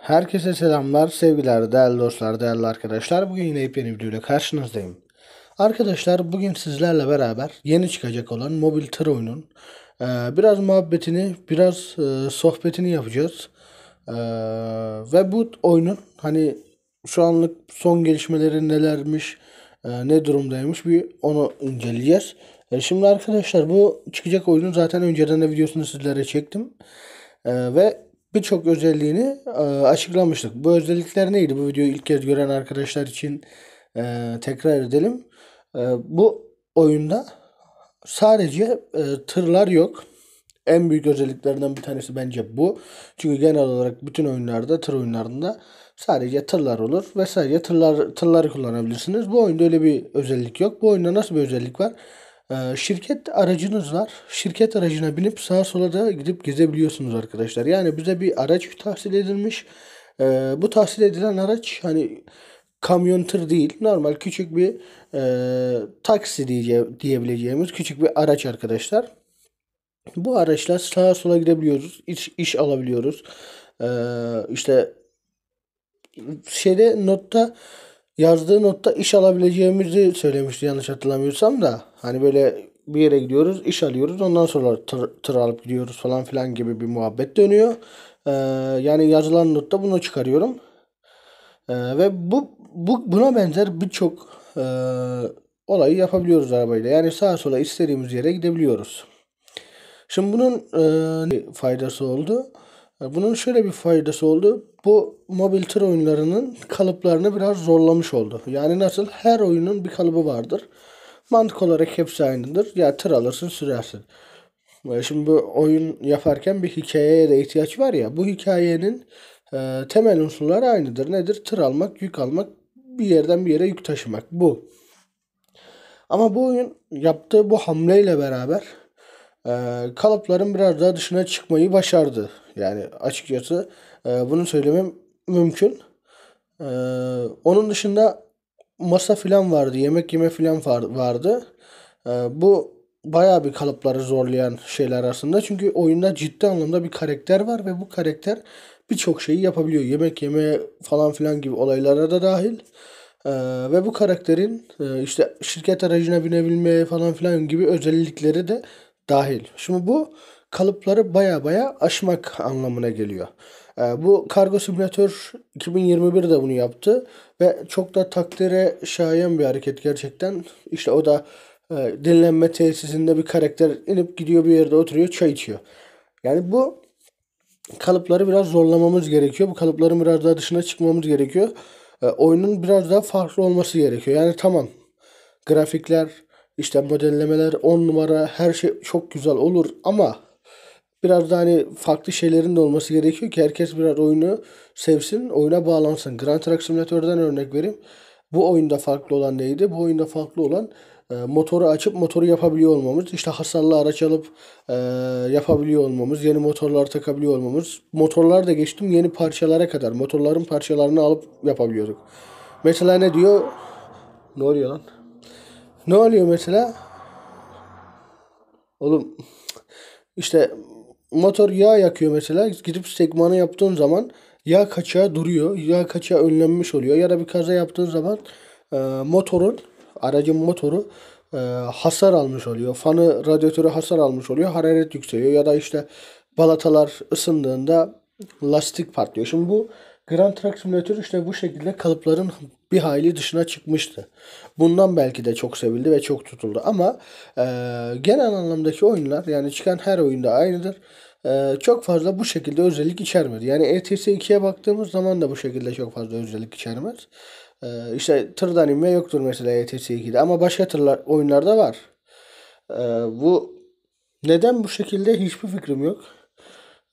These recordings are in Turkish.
Herkese selamlar, sevgiler, değerli dostlar, değerli arkadaşlar. Bugün yine bir videoyla karşınızdayım. Arkadaşlar bugün sizlerle beraber yeni çıkacak olan Mobil Tır oyunun e, biraz muhabbetini, biraz e, sohbetini yapacağız. E, ve bu oyunun hani şu anlık son gelişmeleri nelermiş, ne durumdaymış bir onu inceleyeceğiz. şimdi arkadaşlar bu çıkacak oyunun zaten önceden de videosunu sizlere çektim. ve birçok özelliğini e, açıklamıştık. Bu özellikler neydi? Bu videoyu ilk kez gören arkadaşlar için e, tekrar edelim. E, bu oyunda sadece tırlar yok. En büyük özelliklerinden bir tanesi bence bu. Çünkü genel olarak bütün oyunlarda, tır oyunlarında sadece tırlar olur ve sadece tırlar, tırları kullanabilirsiniz. Bu oyunda öyle bir özellik yok. Bu oyunda nasıl bir özellik var? Ee, şirket aracınız var. Şirket aracına binip sağa sola da gidip gezebiliyorsunuz arkadaşlar. Yani bize bir araç tahsil edilmiş. Ee, bu tahsil edilen araç hani kamyon tır değil. Normal küçük bir e, taksi diye, diyebileceğimiz küçük bir araç arkadaşlar. Bu araçla sağa sola gidebiliyoruz. İş, iş alabiliyoruz. Ee, işte şeyde notta yazdığı notta iş alabileceğimizi söylemişti yanlış hatırlamıyorsam da. Hani böyle bir yere gidiyoruz, iş alıyoruz. Ondan sonra tır, tır alıp gidiyoruz falan filan gibi bir muhabbet dönüyor. Ee, yani yazılan notta bunu çıkarıyorum. Ee, ve bu, bu buna benzer birçok e, olayı yapabiliyoruz arabayla. Yani sağa sola istediğimiz yere gidebiliyoruz. Şimdi bunun e, faydası oldu. Bunun şöyle bir faydası oldu. Bu mobil tır oyunlarının kalıplarını biraz zorlamış oldu. Yani nasıl her oyunun bir kalıbı vardır. Mantık olarak hepsi aynıdır. Ya yani tır alırsın sürersin. Şimdi bu oyun yaparken bir hikayeye de ihtiyaç var ya. Bu hikayenin e, temel unsurları aynıdır. Nedir? Tır almak, yük almak, bir yerden bir yere yük taşımak. Bu. Ama bu oyun yaptığı bu hamleyle beraber e, kalıpların biraz daha dışına çıkmayı başardı. Yani açıkçası e, bunu söylemem mümkün. E, onun dışında masa filan vardı, yemek yeme filan vardı. E, bu baya bir kalıpları zorlayan şeyler arasında. Çünkü oyunda ciddi anlamda bir karakter var ve bu karakter birçok şeyi yapabiliyor. Yemek yeme falan filan gibi olaylara da dahil. Ee, ve bu karakterin e, işte şirket aracına binebilme falan filan gibi özellikleri de dahil. Şimdi bu kalıpları baya baya aşmak anlamına geliyor. Ee, bu Kargo Simülatör 2021 de bunu yaptı ve çok da takdire şayan bir hareket gerçekten. İşte o da e, dinlenme tesisinde bir karakter inip gidiyor bir yerde oturuyor çay içiyor. Yani bu kalıpları biraz zorlamamız gerekiyor. Bu kalıpların biraz daha dışına çıkmamız gerekiyor. Ee, oyunun biraz daha farklı olması gerekiyor. Yani tamam grafikler, işte modellemeler 10 numara her şey çok güzel olur ama biraz da hani farklı şeylerin de olması gerekiyor ki herkes biraz oyunu sevsin, oyuna bağlansın. Grand Truck Simulator'dan örnek vereyim. Bu oyunda farklı olan neydi? Bu oyunda farklı olan e, motoru açıp motoru yapabiliyor olmamız, işte hasarlı araç alıp e, yapabiliyor olmamız, yeni motorlar takabiliyor olmamız. Motorlar da geçtim yeni parçalara kadar. Motorların parçalarını alıp yapabiliyorduk. Mesela ne diyor? Ne oluyor lan? Ne oluyor mesela? Oğlum işte motor yağ yakıyor mesela. Gidip segmanı yaptığın zaman yağ kaçağı duruyor. Yağ kaçağı önlenmiş oluyor. Ya da bir kaza yaptığın zaman e, motorun aracın motoru e, hasar almış oluyor. Fanı radyatörü hasar almış oluyor. Hararet yükseliyor. Ya da işte balatalar ısındığında lastik patlıyor. Şimdi bu Grand Truck Simulator işte bu şekilde kalıpların bir hayli dışına çıkmıştı. Bundan belki de çok sevildi ve çok tutuldu. Ama e, genel anlamdaki oyunlar yani çıkan her oyunda aynıdır. E, çok fazla bu şekilde özellik içermedi. Yani ETS 2'ye baktığımız zaman da bu şekilde çok fazla özellik içermez. E, işte tırdan inme yoktur mesela ETS 2'de ama başka tırlar oyunlarda var. E, bu neden bu şekilde hiçbir fikrim yok.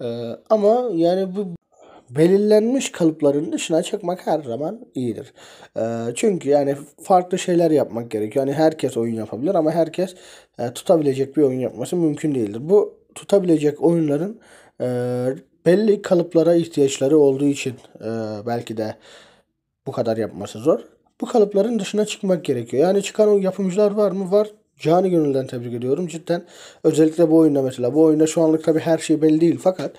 Ee, ama yani bu belirlenmiş kalıpların dışına çıkmak her zaman iyidir. Ee, çünkü yani farklı şeyler yapmak gerekiyor. Yani herkes oyun yapabilir ama herkes e, tutabilecek bir oyun yapması mümkün değildir. Bu tutabilecek oyunların e, belli kalıplara ihtiyaçları olduğu için e, belki de bu kadar yapması zor. Bu kalıpların dışına çıkmak gerekiyor. Yani çıkan o yapımcılar var mı? Var. Canı gönülden tebrik ediyorum cidden. Özellikle bu oyunda mesela. Bu oyunda şu anlık tabii her şey belli değil fakat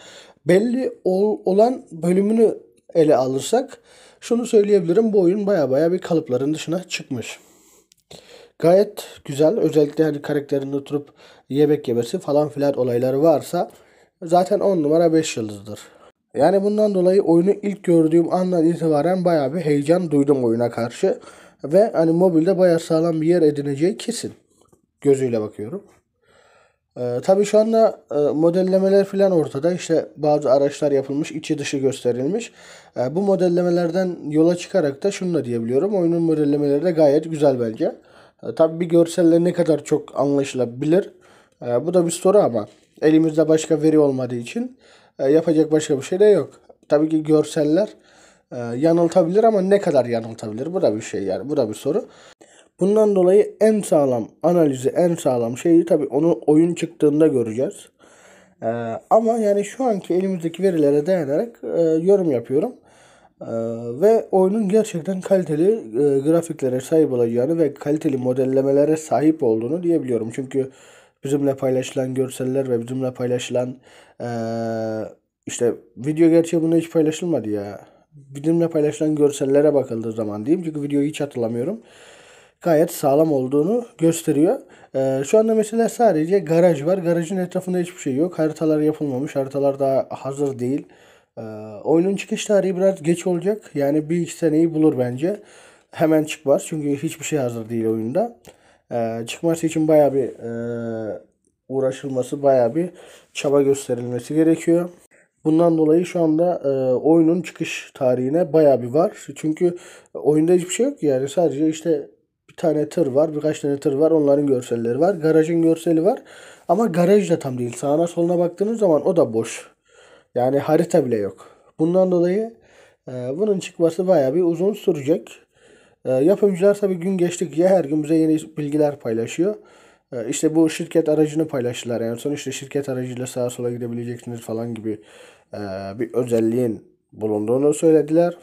belli ol, olan bölümünü ele alırsak şunu söyleyebilirim. Bu oyun baya baya bir kalıpların dışına çıkmış. Gayet güzel. Özellikle hani karakterin oturup yemek yemesi falan filan olayları varsa zaten 10 numara 5 yıldızdır. Yani bundan dolayı oyunu ilk gördüğüm andan itibaren baya bir heyecan duydum oyuna karşı. Ve hani mobilde baya sağlam bir yer edineceği kesin. Gözüyle bakıyorum. Ee, tabii şu anda e, modellemeler falan ortada. İşte bazı araçlar yapılmış, içi dışı gösterilmiş. E, bu modellemelerden yola çıkarak da şunu da diyebiliyorum. Oyunun modellemeleri de gayet güzel bence. E, tabii bir görselle ne kadar çok anlaşılabilir. E, bu da bir soru ama elimizde başka veri olmadığı için e, yapacak başka bir şey de yok. Tabii ki görseller e, yanıltabilir ama ne kadar yanıltabilir? Bu da bir şey yani. Bu da bir soru. Bundan dolayı en sağlam analizi, en sağlam şeyi tabii onu oyun çıktığında göreceğiz. Ee, ama yani şu anki elimizdeki verilere dayanarak e, yorum yapıyorum. Ee, ve oyunun gerçekten kaliteli e, grafiklere sahip olacağını ve kaliteli modellemelere sahip olduğunu diyebiliyorum. Çünkü bizimle paylaşılan görseller ve bizimle paylaşılan e, işte video gerçeği bunda hiç paylaşılmadı ya. Bizimle paylaşılan görsellere bakıldığı zaman diyeyim çünkü videoyu hiç hatırlamıyorum gayet sağlam olduğunu gösteriyor. Ee, şu anda mesela sadece garaj var. Garajın etrafında hiçbir şey yok. Haritalar yapılmamış. Haritalar daha hazır değil. Ee, oyunun çıkış tarihi biraz geç olacak. Yani bir iki seneyi bulur bence. Hemen çıkmaz. Çünkü hiçbir şey hazır değil oyunda. Ee, çıkması için baya bir e, uğraşılması, baya bir çaba gösterilmesi gerekiyor. Bundan dolayı şu anda e, oyunun çıkış tarihine baya bir var. Çünkü oyunda hiçbir şey yok yani sadece işte tane tır var. Birkaç tane tır var. Onların görselleri var. Garajın görseli var. Ama garaj da tam değil. Sağına soluna baktığınız zaman o da boş. Yani harita bile yok. Bundan dolayı e, bunun çıkması baya bir uzun sürecek. E, yapımcılar tabi gün geçtikçe her gün bize yeni bilgiler paylaşıyor. E, işte bu şirket aracını paylaştılar. Yani son işte şirket aracıyla sağa sola gidebileceksiniz falan gibi e, bir özelliğin bulunduğunu söylediler.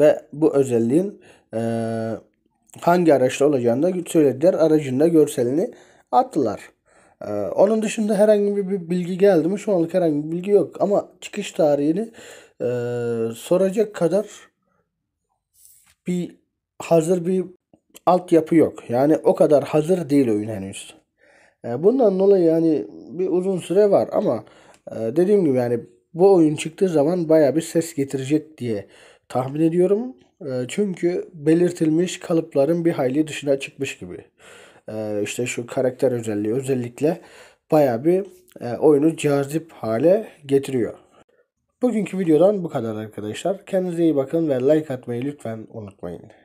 Ve bu özelliğin e, hangi araçta olacağını da söylediler. Aracın da görselini attılar. Ee, onun dışında herhangi bir bilgi geldi mi? Şu anlık herhangi bir bilgi yok. Ama çıkış tarihini e, soracak kadar bir hazır bir altyapı yok. Yani o kadar hazır değil oyun henüz. E, bundan dolayı yani bir uzun süre var ama e, dediğim gibi yani bu oyun çıktığı zaman baya bir ses getirecek diye tahmin ediyorum. Ee, çünkü belirtilmiş kalıpların bir hayli dışına çıkmış gibi. Ee, işte şu karakter özelliği özellikle baya bir e, oyunu cazip hale getiriyor. Bugünkü videodan bu kadar arkadaşlar. Kendinize iyi bakın ve like atmayı lütfen unutmayın.